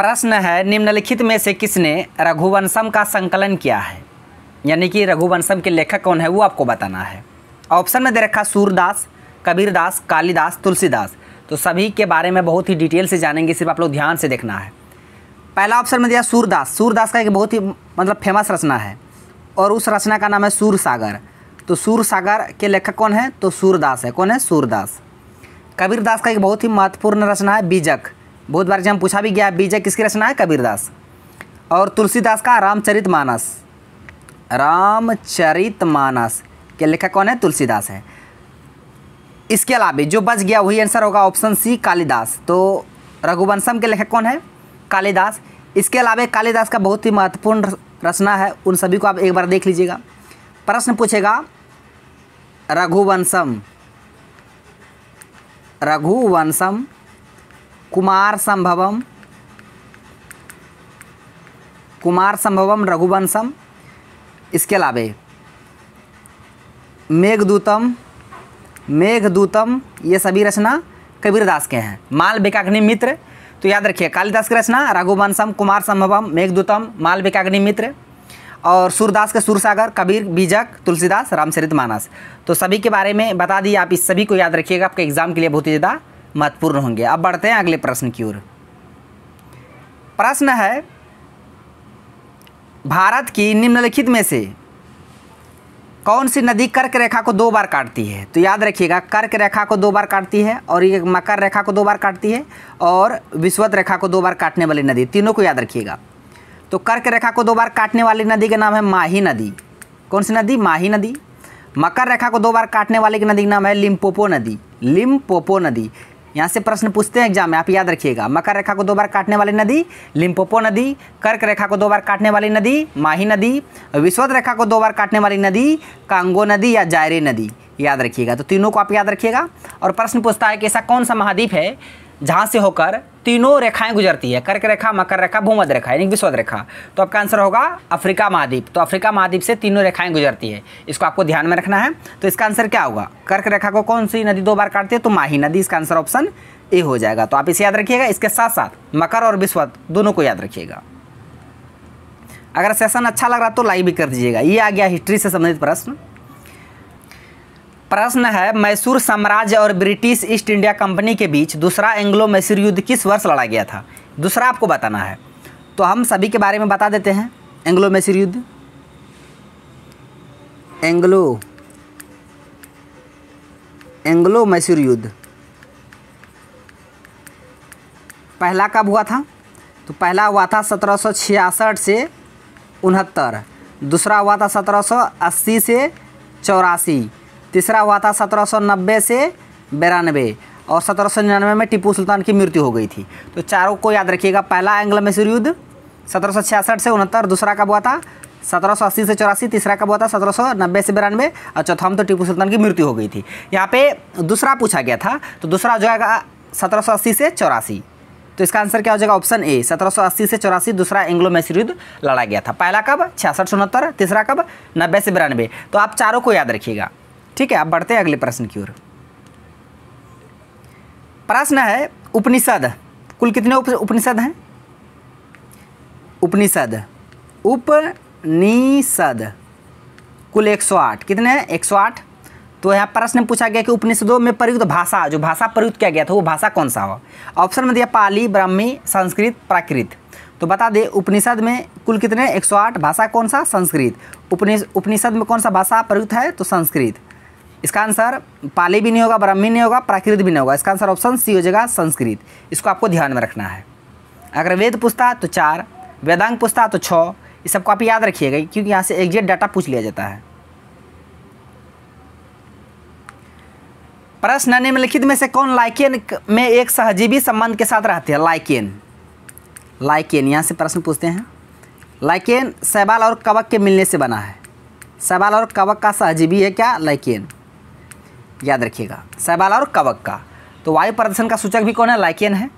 प्रश्न है निम्नलिखित में से किसने रघुवंशम का संकलन किया है यानी कि रघुवंशम के लेखक कौन है वो आपको बताना है ऑप्शन में दे रखा सूरदास कबीरदास कालिदास तुलसीदास तो सभी के बारे में बहुत ही डिटेल से जानेंगे सिर्फ आप लोग ध्यान से देखना है पहला ऑप्शन में दिया सूरदास सूरदास का एक बहुत ही मतलब फेमस रचना है और उस रचना का नाम है सूर सागर तो सूर सागर के लेखक कौन है तो सूरदास है कौन है सूरदास कबीरदास का एक बहुत ही महत्वपूर्ण रचना है बीजक बहुत बार जब हम पूछा भी गया बीजक किसकी रचना है कबीरदास और तुलसीदास का रामचरित मानस रामचरित मानस के लेखक कौन है तुलसीदास है इसके अलावा जो बच गया वही आंसर होगा ऑप्शन सी कालिदास तो रघुवंशम के लेखक कौन है कालिदास इसके अलावा कालिदास का बहुत ही महत्वपूर्ण रचना है उन सभी को आप एक बार देख लीजिएगा प्रश्न पूछेगा रघुवंशम रघुवंशम कुमार संभवम कुमार संभवम रघुवंशम इसके अलावे मेघदूतम मेघदूतम ये सभी रचना कबीरदास के हैं माल बेकाग्नि मित्र तो याद रखिए कालिदास की रचना रघुवंशम कुमार संभवम मेघदूतम माल बेकाग्नि मित्र और सूरदास के सूरसागर कबीर बीजक तुलसीदास रामचरित मानस तो सभी के बारे में बता दिए आप इस सभी को याद रखिएगा आपके एग्ज़ाम के लिए बहुत ही ज़्यादा महत्वपूर्ण होंगे अब बढ़ते हैं अगले प्रश्न की ओर प्रश्न है भारत की निम्नलिखित में से कौन सी नदी कर्क रेखा को दो बार काटती है तो याद रखिएगा कर्क रेखा को दो बार काटती है और ये मकर रेखा को दो बार काटती है और विश्वत रेखा को दो बार काटने वाली नदी तीनों को याद रखिएगा तो कर्क रेखा को दो बार काटने वाली नदी का नाम है माही नदी कौन सी नदी माही नदी मकर रेखा को दो बार काटने वाली की नदी का नाम है लिम्पोपो नदी लिम्पोपो नदी यहाँ से प्रश्न पूछते हैं एग्जाम में आप याद रखिएगा मकर रेखा को दो बार काटने वाली नदी लिम्पोपो नदी कर्क रेखा को दो बार काटने वाली नदी माही नदी विश्वत रेखा को दो बार काटने वाली नदी कांगो नदी या जायरे नदी याद रखिएगा तो तीनों को आप याद रखिएगा और प्रश्न पूछता है कि ऐसा कौन सा महाद्वीप है जहाँ से होकर तीनों रेखाएं गुजरती है कर्क रेखा मकर रेखा भूमध रेखा यानी विश्व रेखा तो आपका आंसर होगा अफ्रीका महाद्वीप तो अफ्रीका महाद्वीप से तीनों रेखाएं गुजरती है इसको आपको ध्यान में रखना है तो इसका आंसर क्या होगा कर्क रेखा को कौन सी नदी दो बार काटती है तो माही नदी इसका आंसर ऑप्शन ए हो जाएगा तो आप इसे याद रखिएगा इसके साथ साथ मकर और विश्वद दोनों को याद रखिएगा अगर सेशन अच्छा लग रहा तो लाइक भी कर दीजिएगा ये आ गया हिस्ट्री से संबंधित प्रश्न प्रश्न है मैसूर साम्राज्य और ब्रिटिश ईस्ट इंडिया कंपनी के बीच दूसरा एंग्लो मैसूर युद्ध किस वर्ष लड़ा गया था दूसरा आपको बताना है तो हम सभी के बारे में बता देते हैं एंग्लो मैसूर युद्ध एंग्लो एंग्लो मैसूर युद्ध पहला कब हुआ था तो पहला हुआ था सत्रह से उनहत्तर दूसरा हुआ था सत्रह से चौरासी तीसरा हुआ था सत्रह से बिरानवे और सत्रह में टीपू सुल्तान की मृत्यु हो गई थी तो चारों को याद रखिएगा पहला एंग्ल मैसूर युद्ध सत्रह से उनहत्तर दूसरा कब हुआ था अस्सी से चौरासी तीसरा कब हुआ था नब्बे से बिरानवे और चौथा अच्छा, तो, तो टीपू सुल्तान की मृत्यु हो गई थी यहाँ पे दूसरा पूछा गया था तो दूसरा जो सौ अस्सी से चौरासी तो इसका आंसर क्या हो जाएगा ऑप्शन ए 1780 से चौरासी दूसरा एंग्लो मैसूर युद्ध लड़ा गया था पहला कब छियासठ से तीसरा कब नब्बे से बिरानवे तो आप चारों को याद रखिएगा ठीक है आप बढ़ते हैं अगले प्रश्न की ओर प्रश्न है उपनिषद कुल कितने उपनिषद हैं उपनिषद उपनिषद कुल 108 कितने हैं 108 तो यहाँ प्रश्न पूछा गया कि उपनिषदों में प्रयुक्त भाषा जो भाषा प्रयुक्त किया गया था वो भाषा कौन सा हो ऑप्शन में दिया पाली ब्राह्मी संस्कृत प्राकृत तो बता दे उपनिषद में कुल कितने 108 भाषा कौन सा संस्कृत उपनिषद में कौन सा भाषा प्रयुक्त है तो संस्कृत इसका आंसर पाली भी नहीं होगा ब्राह्मी नहीं होगा प्राकृत भी नहीं होगा इसका आंसर ऑप्शन सी हो जाएगा संस्कृत इसको आपको ध्यान में रखना है अगर वेद पूछता तो चार वेदांग पूछता तो छः इस सबको आप याद रखिएगा क्योंकि यहाँ से एग्जैक्ट डाटा पूछ लिया जाता है प्रश्न निम्नलिखित में से कौन लाइकेन में एक सहजीवी संबंध के साथ रहते हैं लाइकेन लाइकेन यहाँ से प्रश्न पूछते हैं लाइकेन शैवाल और कवक के मिलने से बना है शैवाल और कवक का सहजीवी है क्या लाइकेन याद रखिएगा सवाल और कवक का तो वायु प्रदूषण का सूचक भी कौन है लाइकियन है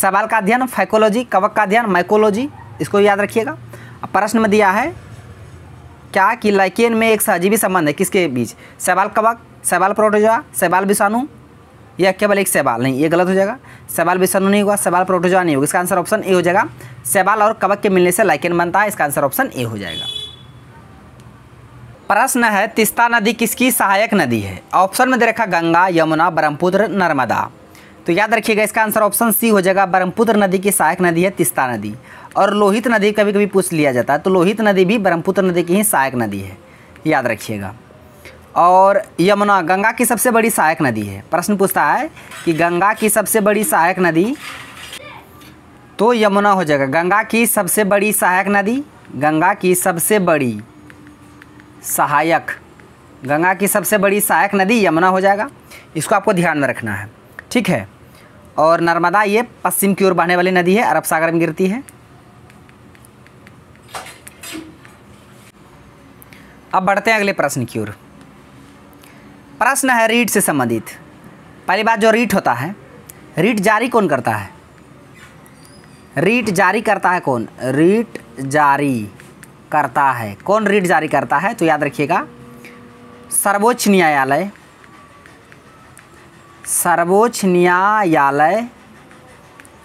सवाल का अध्ययन फाइकोलॉजी कवक का अध्ययन माइकोलॉजी इसको याद रखिएगा प्रश्न में दिया है क्या कि लाइकेन में एक सहजीवी संबंध है किसके बीच सवाल कवक सवाल प्रोटोजोआ सवाल विषाणु यह केवल एक सवाल नहीं ये गलत हो जाएगा सवाल विषाणु नहीं होगा सवाल प्रोटोजोआ नहीं होगा इसका आंसर ऑप्शन ए हो जाएगा सवाल और कवक के मिलने से लाइकेन बनता है इसका आंसर ऑप्शन ए हो जाएगा प्रश्न है तिस्ता नदी किसकी सहायक नदी है ऑप्शन में दे रखा गंगा यमुना ब्रह्मपुत्र नर्मदा तो याद रखिएगा इसका आंसर ऑप्शन सी हो जाएगा ब्रह्मपुत्र नदी की सहायक नदी है तिस्ता नदी और लोहित नदी कभी कभी पूछ लिया जाता है तो लोहित नदी भी ब्रह्मपुत्र नदी की ही सहायक नदी है याद रखिएगा और यमुना गंगा की सबसे बड़ी सहायक नदी है प्रश्न पूछता है कि गंगा की सबसे बड़ी सहायक नदी तो यमुना हो जाएगा गंगा की सबसे बड़ी सहायक नदी गंगा की सबसे बड़ी सहायक गंगा की सबसे बड़ी सहायक नदी यमुना हो जाएगा इसको आपको ध्यान में रखना है ठीक है और नर्मदा ये पश्चिम की ओर बहने वाली नदी है अरब सागर में गिरती है अब बढ़ते हैं अगले प्रश्न की ओर प्रश्न है रीट से संबंधित पहली बात जो रीट होता है रीट जारी कौन करता है रीट जारी करता है कौन रीट जारी करता है कौन रिट जारी करता है तो याद रखिएगा सर्वोच्च न्यायालय सर्वोच्च न्यायालय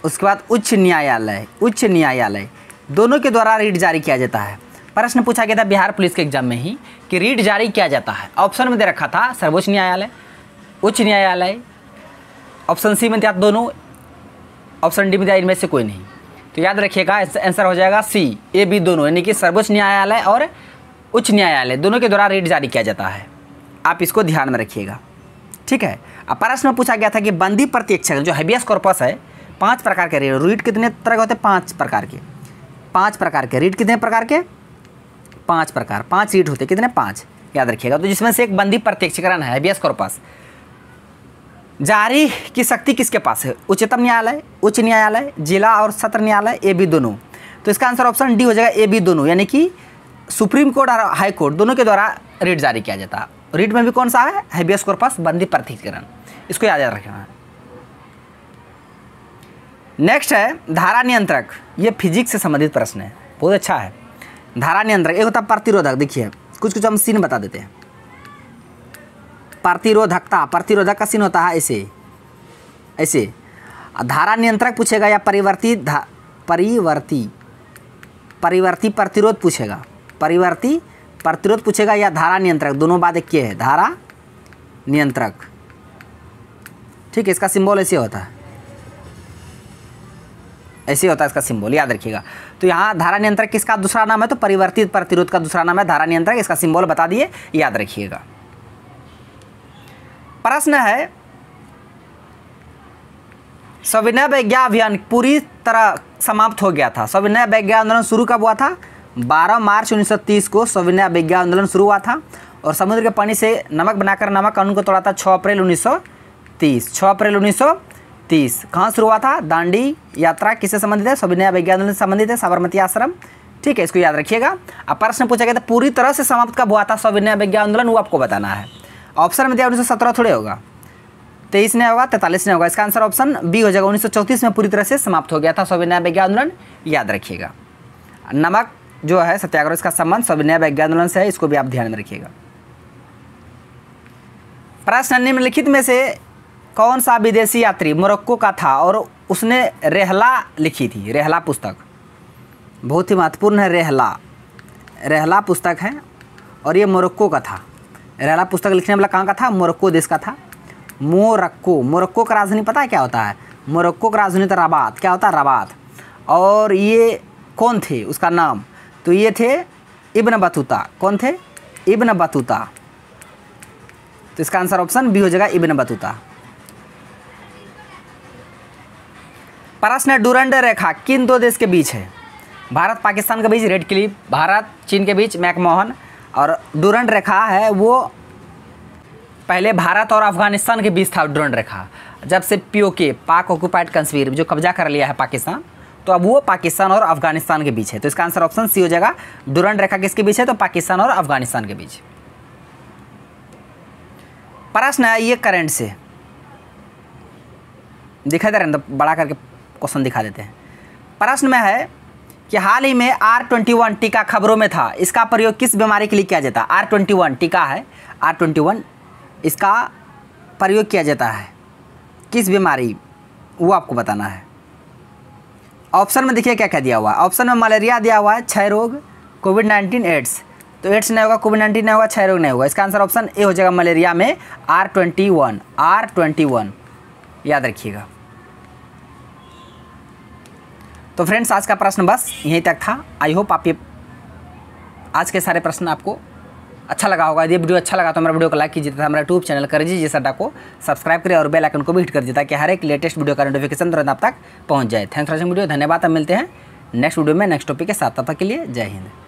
उसके बाद उच्च न्यायालय उच्च न्यायालय दोनों के द्वारा रीट जारी किया जाता है प्रश्न पूछा गया था बिहार पुलिस के एग्जाम में ही कि रीट जारी किया जाता है ऑप्शन में दे रखा था सर्वोच्च न्यायालय उच्च न्यायालय ऑप्शन सी में दिया तो दोनों ऑप्शन डी में दिया तो इनमें से कोई नहीं तो याद रखिएगा आंसर हो जाएगा सी ए बी दोनों यानी कि सर्वोच्च न्यायालय और उच्च न्यायालय दोनों के द्वारा रेट जारी किया जाता है आप इसको ध्यान में रखिएगा ठीक है अब प्रश्न में पूछा गया था कि बंदी प्रत्यक्षक जो हैबियस कॉर्पस है पांच प्रकार के रेट रीट कितने तरह के होते हैं पाँच प्रकार के पाँच प्रकार के रीट कितने प्रकार के पाँच प्रकार पाँच रीट होते कितने पाँच याद रखिएगा तो जिसमें से एक बंदी प्रत्यक्षकरण है हैबियस कॉर्पस जारी की शक्ति किसके पास है उच्चतम न्यायालय उच्च न्यायालय जिला और सत्र न्यायालय ए बी दोनों तो इसका आंसर ऑप्शन डी हो जाएगा ए बी दोनों यानी कि सुप्रीम कोर्ट और हाई कोर्ट दोनों के द्वारा रिट जारी किया जाता है रिट में भी कौन सा है हैबियस कॉर्पस बंदी प्रतिकरण इसको याद रखना है नेक्स्ट है धारा नियंत्रक ये फिजिक्स से संबंधित प्रश्न है बहुत अच्छा है धारा नियंत्रक एक होता प्रतिरोधक देखिए कुछ कुछ हम सीन बता देते हैं प्रतिरोधकता प्रतिरोधक का सीन होता है ऐसे ऐसे धारा नियंत्रक पूछेगा या परिवर्ती धा परिवर्ती परिवर्ती प्रतिरोध पूछेगा परिवर्ती प्रतिरोध पूछेगा या धारा नियंत्रक दोनों बात एक है धारा नियंत्रक ठीक है इसका सिंबल ऐसे होता है ऐसे होता है इसका सिंबल याद रखिएगा तो यहाँ धारा नियंत्रक किसका दूसरा नाम है तो परिवर्तित प्रतिरोध का दूसरा नाम है धारा नियंत्रक इसका सिंबल बता दिए याद रखिएगा प्रश्न है सविनय वैज्ञान अभियान पूरी तरह समाप्त हो गया था सविनय वैज्ञान आंदोलन शुरू कब हुआ था 12 मार्च 1930 को सविनय वैज्ञा आंदोलन शुरू हुआ था और समुद्र के पानी से नमक बनाकर नमक कानून को तोड़ा था 6 अप्रैल 1930 6 अप्रैल 1930 कहाँ शुरू हुआ था दांडी यात्रा किससे संबंधित है सविनय वैज्ञा आंदोलन से संबंधित है साबरमती आश्रम ठीक है इसको याद रखिएगा अब प्रश्न पूछा गया था पूरी तरह से समाप्त कब हुआ था सविनय वैज्ञान आंदोलन वो आपको बताना है ऑप्शन में दिया उन्नीस थोड़े होगा तेईस नहीं होगा तैंतालीस नहीं होगा इसका आंसर ऑप्शन बी हो जाएगा उन्नीस में पूरी तरह से समाप्त हो गया था सविनय विज्ञान आंदोलन याद रखिएगा नमक जो है सत्याग्रह इसका संबंध सविनय विज्ञान आंदोलन से है इसको भी आप ध्यान में रखिएगा प्रश्न निम्नलिखित में से कौन सा विदेशी यात्री मोरक्को का था और उसने रेहला लिखी थी रेहला पुस्तक बहुत ही महत्वपूर्ण है रेहला रेहला पुस्तक है और ये मोरक्को का था रेला पुस्तक लिखने वाला कहाँ का था मोरक्को देश का था मोरक्को मोरक्को का राजधानी पता है क्या होता है मोरक्को का राजधानी था रबात क्या होता है रबात और ये कौन थे उसका नाम तो ये थे इब्न बतूता कौन थे इब्न बतूता तो इसका आंसर ऑप्शन बी हो जाएगा इब्न बतूता प्रश्न डूरंड रेखा किन दो देश के बीच है भारत पाकिस्तान के बीच रेड क्लिप भारत चीन के बीच मैकमोहन और डूरंड रेखा है वो पहले भारत और अफगानिस्तान के बीच था डूरंड रेखा जब से पीओके पाक ऑक्यूपाइड कश्मीर जो कब्जा कर लिया है पाकिस्तान तो अब वो पाकिस्तान और अफगानिस्तान के बीच है तो इसका आंसर ऑप्शन सी हो जाएगा डूरंड रेखा किसके बीच है तो पाकिस्तान और अफगानिस्तान के बीच प्रश्न है ये करंट से दिखा दे रहे तो मतलब बड़ा करके क्वेश्चन दिखा देते हैं प्रश्न में है कि हाल ही में आर ट्वेंटी वन टीका खबरों में था इसका प्रयोग किस बीमारी के लिए किया जाता है आर ट्वेंटी वन टीका है आर ट्वेंटी वन इसका प्रयोग किया जाता है किस बीमारी वो आपको बताना है ऑप्शन में देखिए क्या क्या दिया हुआ है ऑप्शन में मलेरिया दिया हुआ है छः रोग कोविड नाइन्टीन एड्स तो एड्स नहीं होगा कोविड नाइन्टीन नहीं होगा छः रोग नहीं होगा इसका आंसर ऑप्शन ए हो जाएगा मलेरिया में R twenty one R twenty one याद रखिएगा तो फ्रेंड्स आज का प्रश्न बस यहीं तक था आई होप आप ये आज के सारे प्रश्न आपको अच्छा लगा होगा यदि वीडियो अच्छा लगा तो हमारा वीडियो को लाइक कीजिए तथा हमारा यूट्यूब चैनल कर दीजिए अड्डा को सब्सक्राइब करें और बेल आइकन को भी हिट कर दीजिए ताकि हर एक लेटेस्ट वीडियो का नोटिफिकेशन तुरंत आप तक पहुंच जाए थैंक्स फॉर वॉचिंग वीडियो धन्यवाद हम मिलते हैं नेक्स्ट वीडियो में नेक्स्ट टॉपिक के साथ तब तक के लिए जय हिंद